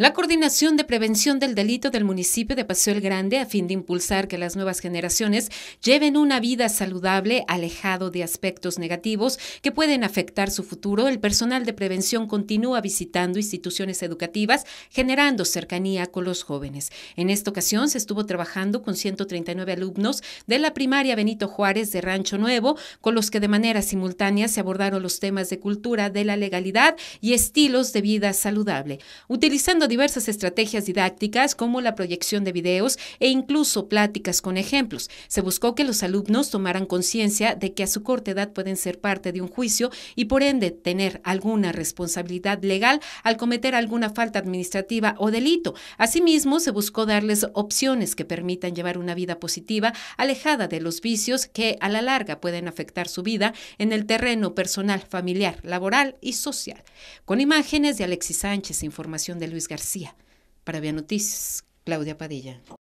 La Coordinación de Prevención del Delito del municipio de Paseo el Grande, a fin de impulsar que las nuevas generaciones lleven una vida saludable, alejado de aspectos negativos que pueden afectar su futuro, el personal de prevención continúa visitando instituciones educativas, generando cercanía con los jóvenes. En esta ocasión se estuvo trabajando con 139 alumnos de la primaria Benito Juárez de Rancho Nuevo, con los que de manera simultánea se abordaron los temas de cultura, de la legalidad y estilos de vida saludable, utilizando diversas estrategias didácticas como la proyección de videos e incluso pláticas con ejemplos. Se buscó que los alumnos tomaran conciencia de que a su corta edad pueden ser parte de un juicio y por ende tener alguna responsabilidad legal al cometer alguna falta administrativa o delito. Asimismo, se buscó darles opciones que permitan llevar una vida positiva, alejada de los vicios que a la larga pueden afectar su vida en el terreno personal, familiar, laboral y social. Con imágenes de Alexis Sánchez, información de Luis García. García. Para Vía Noticias, Claudia Padilla.